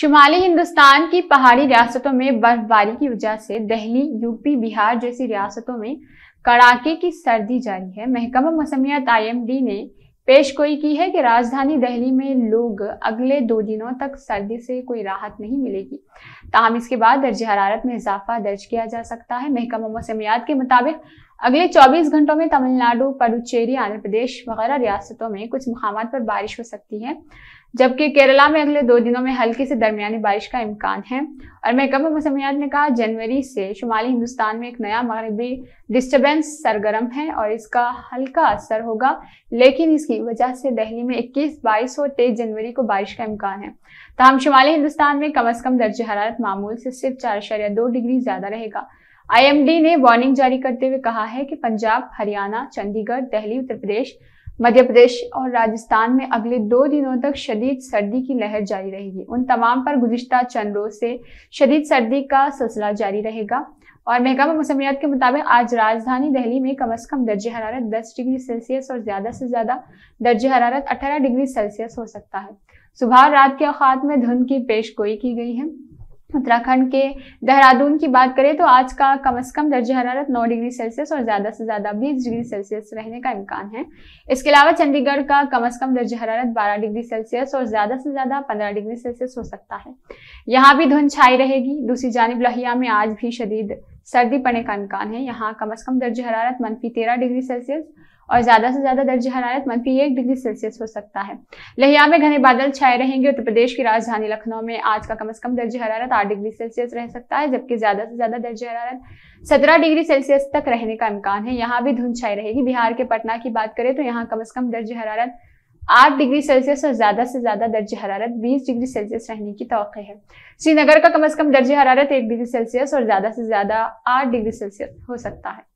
शुमाली हिंदुस्तान की पहाड़ी रियासतों में बर्फबारी की वजह से दिल्ली यूपी बिहार जैसी रियासतों में कड़ाके की सर्दी जारी है महकमा मौसमियात आईएमडी ने पेश गोई की है कि राजधानी दिल्ली में लोग अगले दो दिनों तक सर्दी से कोई राहत नहीं मिलेगी ताहम इसके बाद दर्ज हरारत में इजाफा दर्ज किया जा सकता है महकमा मौसमियात के मुताबिक अगले 24 घंटों में तमिलनाडु पुडुचेरी आंध्र प्रदेश वगैरह रियासतों में कुछ मुकाम पर बारिश हो सकती है जबकि केरला में अगले दो दिनों में हल्की से दरमियानी बारिश का इम्कान है और महकमा मौसमियात ने कहा जनवरी से शुमाली हिंदुस्तान में एक नया मगरबी डिस्टर्बेंस सरगर्म है और इसका हल्का असर होगा लेकिन इसकी वजह से दहली में 21, बाईस और तेईस जनवरी को बारिश का इम्कान है तहम तो शुमाली हिंदुस्तान में कम अज कम दर्ज हरारत मामूल से सिर्फ चार डिग्री ज़्यादा रहेगा आईएमडी ने वार्निंग जारी करते हुए कहा है कि पंजाब हरियाणा चंडीगढ़ दिल्ली उत्तर प्रदेश मध्य प्रदेश और राजस्थान में अगले दो दिनों तक शदीद सर्दी की लहर जारी रहेगी उन तमाम पर गुजशत चंद रोज से शदीद सर्दी का सिलसिला जारी रहेगा और महकमा मौसमियात के मुताबिक आज राजधानी दहली में कम अज़ कम दर्ज हरारत 10 डिग्री सेल्सियस और ज़्यादा से ज़्यादा दर्ज हरारत 18 डिग्री सेल्सियस हो सकता है सुबह रात के अवकात में धुंध की पेश गोई की गई है उत्तराखंड के देहरादून की बात करें तो आज का कम से कम दर्ज हरारत 9 डिग्री सेल्सियस और ज़्यादा से ज़्यादा 20 डिग्री सेल्सियस रहने का इम्कान है इसके अलावा चंडीगढ़ का कम से कम दर्ज हरारत 12 डिग्री सेल्सियस और ज़्यादा से ज़्यादा 15 डिग्री सेल्सियस हो सकता है यहाँ भी धुंध छाई रहेगी दूसरी जानब लहिया में आज भी शदीद सर्दी पड़ने का इम्कान है यहाँ कम अज़ कम दर्ज हरारत मनफी तेरह डिग्री सेल्सियस और ज्यादा से ज्यादा दर्ज हरारत मनफी एक डिग्री सेल्सियस हो सकता है लहिया में घने बादल छाए रहेंगे उत्तर प्रदेश की राजधानी लखनऊ में आज का कम अज कम दर्ज हरारत आठ डिग्री सेल्सियस रह सकता है जबकि ज्यादा से ज्यादा दर्ज हरारत सत्रह डिग्री सेल्सियस तक रहने का इम्कान है यहाँ भी धुंध छाई रहेगी बिहार के पटना की बात करें तो यहाँ कम अज कम दर्ज हरारत आठ डिग्री सेल्सियस और ज्यादा से ज्यादा दर्ज हरारत बीस डिग्री सेल्सियस रहने की तो है श्रीनगर का कम अज कम दर्ज हरारत एक डिग्री सेल्सियस और ज्यादा से ज्यादा आठ डिग्री सेल्सियस हो सकता है